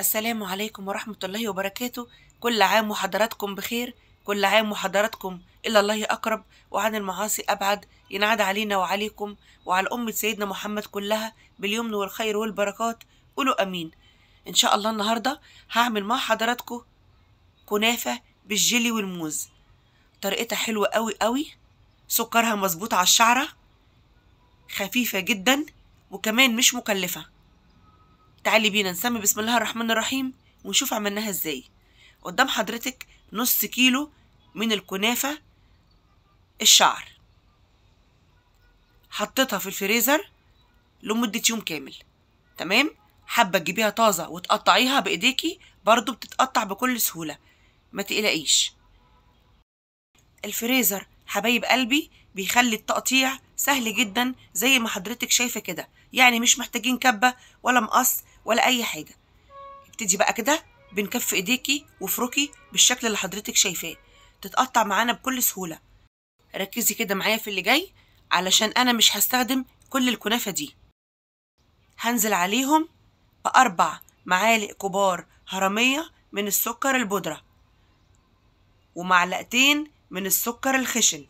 السلام عليكم ورحمة الله وبركاته كل عام وحضراتكم بخير كل عام وحضراتكم إلى الله أقرب وعن المعاصي أبعد ينعاد علينا وعليكم وعلى أمة سيدنا محمد كلها باليمن والخير والبركات قولوا أمين إن شاء الله النهاردة هعمل مع حضراتكم كنافة بالجيلي والموز طريقتها حلوة قوي قوي سكرها مظبوط على الشعرة خفيفة جدا وكمان مش مكلفة تعالي بينا نسمي بسم الله الرحمن الرحيم ونشوف عملناها ازاي قدام حضرتك نص كيلو من الكنافة الشعر حطيتها في الفريزر لمدة يوم كامل تمام حابة تجيبيها طازة وتقطعيها بإيديكي برضو بتتقطع بكل سهولة ما تقلقيش الفريزر حبايب قلبي بيخلي التقطيع سهل جدا زي ما حضرتك شايفة كده يعني مش محتاجين كبة ولا مقص ولا اي حاجه ابتدي بقى كده بنكف ايديكي وفركي بالشكل اللي حضرتك شايفاه تتقطع معانا بكل سهوله ركزي كده معايا في اللي جاي علشان انا مش هستخدم كل الكنافه دي هنزل عليهم باربع معالق كبار هرميه من السكر البودره ومعلقتين من السكر الخشن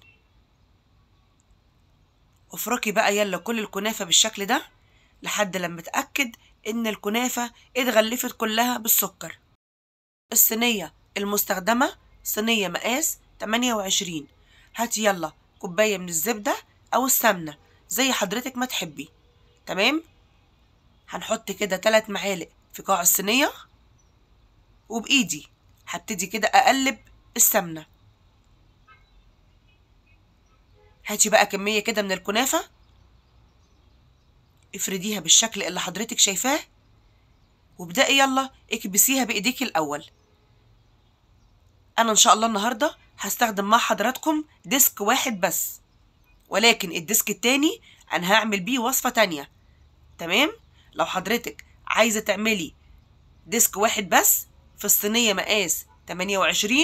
افركي بقى يلا كل الكنافه بالشكل ده لحد لما اتأكد إن الكنافة اتغلفت كلها بالسكر الصينية المستخدمة صينية مقاس 28 هاتي يلا كوباية من الزبدة أو السمنة زي حضرتك ما تحبي تمام هنحط كده تلات معالق في قاع الصينية وبإيدي هبتدي كده أقلب السمنة هاتي بقى كمية كده من الكنافة افرديها بالشكل اللي حضرتك شايفاه وابدأي يلا اكبسيها بايديك الأول أنا إن شاء الله النهاردة هستخدم مع حضراتكم ديسك واحد بس ولكن الديسك التاني أنا هعمل بيه وصفة تانية تمام؟ لو حضرتك عايزة تعملي ديسك واحد بس في الصينية مقاس 28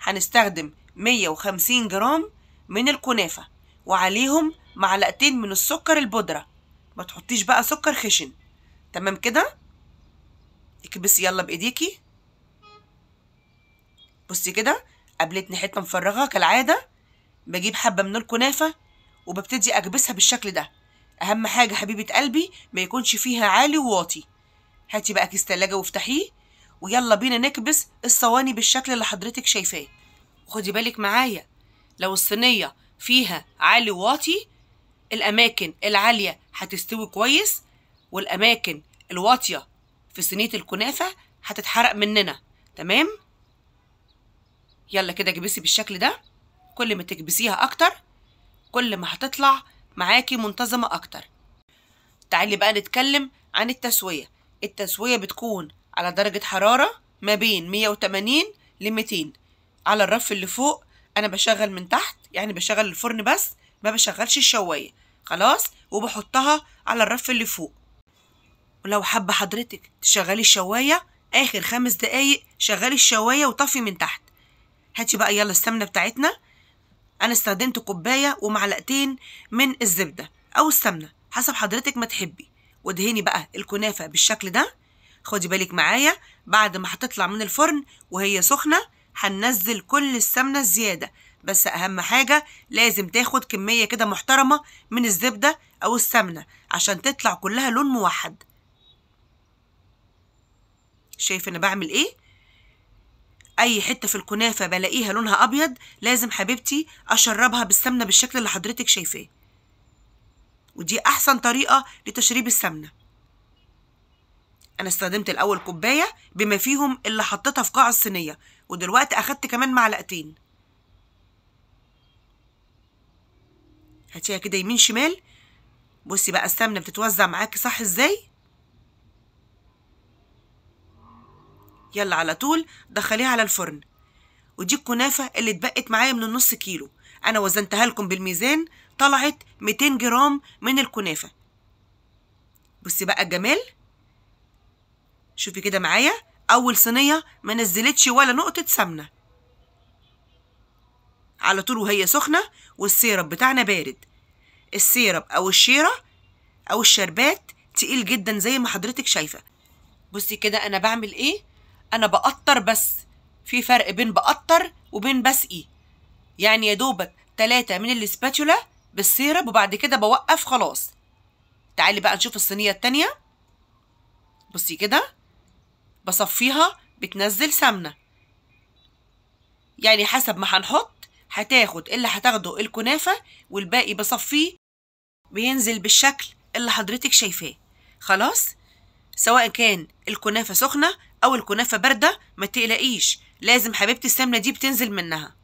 هنستخدم 150 جرام من الكنافة وعليهم معلقتين من السكر البودرة ما تحطيش بقى سكر خشن تمام كده اكبسي يلا بايديكي بصي كده قابلتني حته مفرغه كالعاده بجيب حبه من الكنافه وببتدي اكبسها بالشكل ده اهم حاجه حبيبه قلبي ما يكونش فيها عالي وواطي هاتي بقى كيس تلاجة وافتحيه ويلا بينا نكبس الصواني بالشكل اللي حضرتك شايفاه خدي بالك معايا لو الصينيه فيها عالي وواطي الأماكن العالية هتستوي كويس والأماكن الواطية في صينية الكنافة هتتحرق مننا تمام؟ يلا كده اكبسي بالشكل ده كل ما تكبسيها أكتر كل ما هتطلع معاكي منتظمة أكتر تعالي بقى نتكلم عن التسوية التسوية بتكون على درجة حرارة ما بين 180 ل 200 على الرف اللي فوق أنا بشغل من تحت يعني بشغل الفرن بس ما بشغلش الشواية خلاص وبحطها على الرف اللي فوق ولو حابة حضرتك تشغلي الشواية آخر خمس دقايق شغلي الشواية وطفي من تحت هاتي بقى يلا السمنة بتاعتنا أنا استخدمت كوباية ومعلقتين من الزبدة أو السمنة حسب حضرتك ما تحبي وادهني بقى الكنافة بالشكل ده خدي بالك معايا بعد ما هتطلع من الفرن وهي سخنة هننزل كل السمنة الزيادة بس أهم حاجة لازم تاخد كمية كده محترمة من الزبدة أو السمنة عشان تطلع كلها لون موحد شايف أنا بعمل إيه؟ أي حتة في الكنافة بلاقيها لونها أبيض لازم حبيبتي أشربها بالسمنة بالشكل اللي حضرتك شايفاه ودي أحسن طريقة لتشريب السمنة أنا استخدمت الأول كوباية بما فيهم اللي حطيتها في قاع الصينية ودلوقتي أخدت كمان معلقتين هاتيها كده يمين شمال بصي بقى السمنه بتتوزع معاكي صح ازاي يلا على طول دخليها على الفرن ودي الكنافه اللي اتبقت معايا من النص كيلو انا وزنتها لكم بالميزان طلعت 200 جرام من الكنافه بصي بقى الجمال شوفي كده معايا اول صينيه ما نزلتش ولا نقطه سمنه على طول وهي سخنه والسيرب بتاعنا بارد السيرب او الشيره او الشربات تقيل جدا زي ما حضرتك شايفه بصي كده انا بعمل ايه انا بقطر بس في فرق بين بقطر وبين بسقي إيه. يعني يا دوبك تلاتة من الاسباتولا بالسيرب وبعد كده بوقف خلاص تعالي بقى نشوف الصينية التانية بصي كده بصفيها بتنزل سمنة يعني حسب ما هنحط هتاخد اللي هتاخده الكنافة والباقي بصفيه بينزل بالشكل اللي حضرتك شايفاه خلاص سواء كان الكنافة سخنة أو الكنافة باردة ما تقلقيش لازم حبيبتي السمنة دي بتنزل منها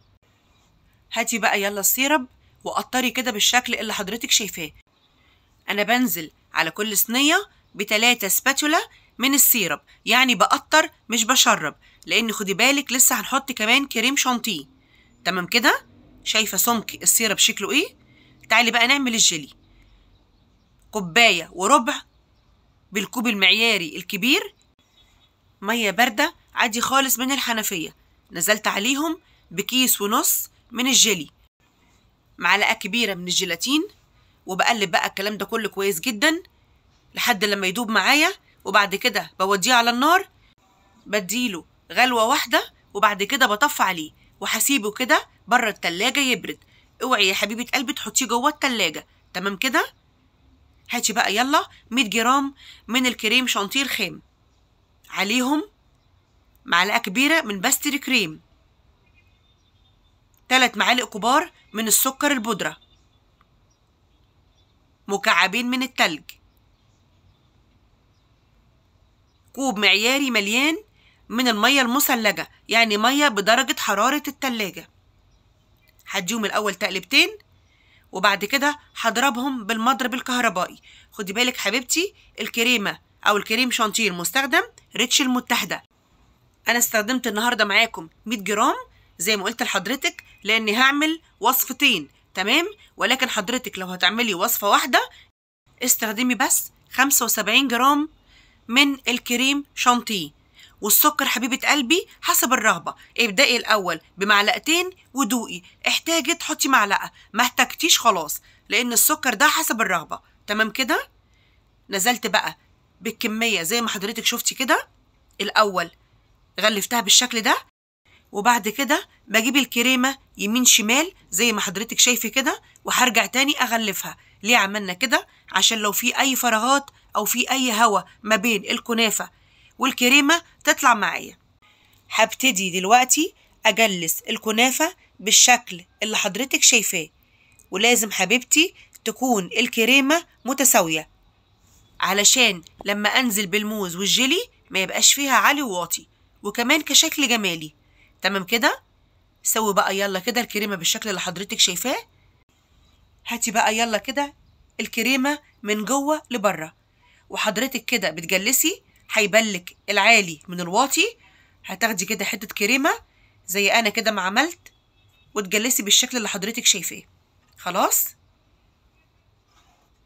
هاتي بقى يلا السيرب وقطري كده بالشكل اللي حضرتك شايفاه أنا بنزل على كل صينية بتلاتة سباتولا من السيرب يعني بقطر مش بشرب لأن خدي بالك لسه هنحط كمان كريم شانتيه تمام كده شايفه سمك السيرب شكله ايه تعالي بقى نعمل الجيلي كوبايه وربع بالكوب المعياري الكبير ميه بارده عادي خالص من الحنفيه نزلت عليهم بكيس ونص من الجيلي معلقه كبيره من الجيلاتين وبقلب بقى الكلام ده كله كويس جدا لحد لما يدوب معايا وبعد كده بوديه على النار بديله غلوه واحده وبعد كده بطفي عليه وهسيبه كده بره التلاجة يبرد اوعي يا حبيبة قلبي تحطيه جوه التلاجة تمام كده هاتي بقى يلا 100 جرام من الكريم شانتيه خام عليهم معلقة كبيرة من باستري كريم تلات معالق كبار من السكر البودرة مكعبين من التلج كوب معياري مليان من المية المثلجة يعني مية بدرجة حرارة التلاجة هديهم الأول تقلبتين وبعد كده هضربهم بالمضرب الكهربائي خدي بالك حبيبتي الكريمة أو الكريم شانتيه المستخدم ريتش المتحدة أنا استخدمت النهاردة معاكم 100 جرام زي ما قلت لحضرتك لأني هعمل وصفتين تمام ولكن حضرتك لو هتعملي وصفة واحدة استخدمي بس 75 جرام من الكريم شانتيه والسكر حبيبه قلبي حسب الرغبه ابدأي الاول بمعلقتين ودوقي احتاجي تحطي معلقه ما احتاجتيش خلاص لان السكر ده حسب الرغبه تمام كده نزلت بقى بالكميه زي ما حضرتك شفتي كده الاول غلفتها بالشكل ده وبعد كده بجيب الكريمه يمين شمال زي ما حضرتك شايفه كده وهرجع تاني اغلفها ليه عملنا كده عشان لو في اي فراغات او في اي هوا ما بين الكنافه والكريمة تطلع معايا هبتدي دلوقتي أجلس الكنافة بالشكل اللي حضرتك شايفاه ولازم حبيبتي تكون الكريمة متساوية علشان لما أنزل بالموز والجيلي ما يبقاش فيها عالي وواطي وكمان كشكل جمالي تمام كده سوي بقى يلا كده الكريمة بالشكل اللي حضرتك شايفاه هاتي بقى يلا كده الكريمة من جوه لبره وحضرتك كده بتجلسي هيبلك العالي من الواطي هتاخدي كده حته كريمه زي انا كده ما عملت وتجلسي بالشكل اللي حضرتك شايفاه خلاص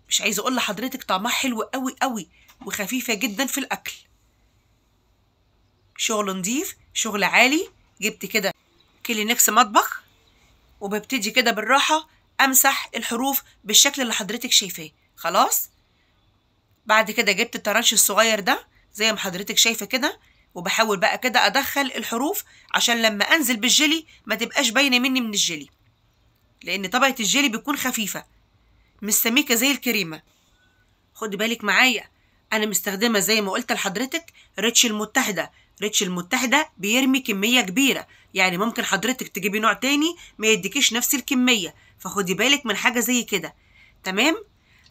مش عايزه اقول لحضرتك طعمها حلو قوي قوي وخفيفه جدا في الاكل شغل نضيف شغل عالي جبت كده كلينكس مطبخ وببتدي كده بالراحه امسح الحروف بالشكل اللي حضرتك شايفاه خلاص بعد كده جبت الطرنش الصغير ده زي ما حضرتك شايفه كده وبحاول بقى كده ادخل الحروف عشان لما انزل بالجلي ما تبقاش باينه مني من الجلي لان طبقه الجلي بتكون خفيفه مش سميكه زي الكريمه خد بالك معايا انا مستخدمه زي ما قلت لحضرتك ريتش المتحده ريتش المتحده بيرمي كميه كبيره يعني ممكن حضرتك تجيبي نوع تاني ما يديكيش نفس الكميه فخدي بالك من حاجه زي كده تمام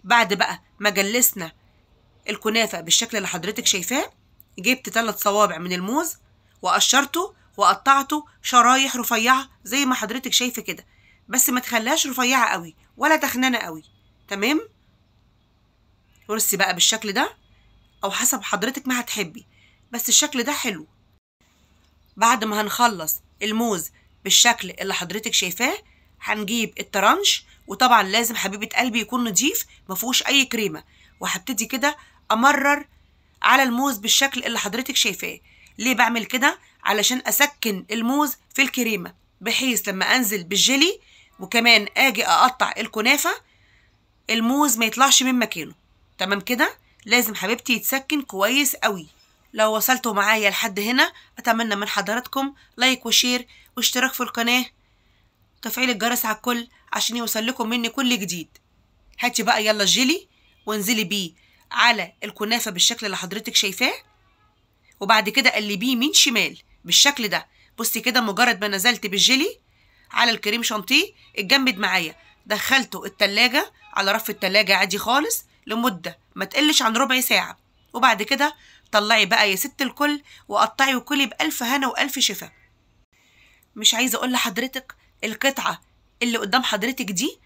بعد بقى ما جلسنا الكنافه بالشكل اللي حضرتك شايفاه جبت ثلاث صوابع من الموز وقشرته وقطعته شرايح رفيعه زي ما حضرتك شايفه كده بس ما تخليهاش رفيعه قوي ولا تخنانه قوي تمام ورسي بقى بالشكل ده او حسب حضرتك ما هتحبي بس الشكل ده حلو بعد ما هنخلص الموز بالشكل اللي حضرتك شايفاه هنجيب الترنش وطبعا لازم حبيبه قلبي يكون نضيف ما فيهوش اي كريمه وهبتدي كده امرر على الموز بالشكل اللي حضرتك شايفاه ليه بعمل كده علشان اسكن الموز في الكريمه بحيث لما انزل بالجيلي وكمان اجي اقطع الكنافه الموز ما يطلعش من مكانه تمام كده لازم حبيبتي يتسكن كويس قوي لو وصلتوا معايا لحد هنا اتمنى من حضراتكم لايك وشير واشتراك في القناه تفعيل الجرس على الكل عشان يوصل لكم مني كل جديد هاتي بقى يلا الجيلي وانزلي بيه على الكنافه بالشكل اللي حضرتك شايفاه وبعد كده قلبيه يمين شمال بالشكل ده بصي كده مجرد ما نزلت بالجيلي على الكريم شانتيه اتجمد معايا دخلته التلاجة على رف التلاجة عادي خالص لمدة ما تقلش عن ربع ساعة وبعد كده طلعي بقى يا ست الكل وقطعي وكلي بألف هنا وألف شفا مش عايزة أقول لحضرتك القطعة اللي قدام حضرتك دي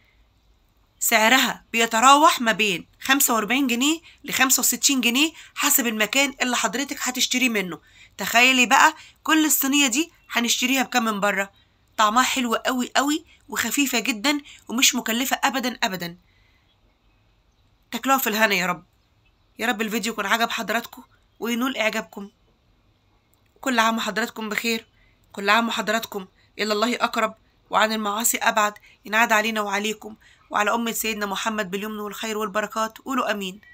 سعرها بيتراوح ما بين 45 جنيه ل 65 جنيه حسب المكان اللي حضرتك هتشتريه منه تخيلي بقى كل الصينيه دي هنشتريها بكام من بره طعمها حلو قوي قوي وخفيفه جدا ومش مكلفه ابدا ابدا تاكلوها في الهنا يا رب يا رب الفيديو يكون عجب حضراتكم وينول اعجابكم كل عام وحضراتكم بخير كل عام وحضراتكم الى الله اقرب وعن المعاصي أبعد ينعاد علينا وعليكم وعلى أمة سيدنا محمد باليمن والخير والبركات قولوا أمين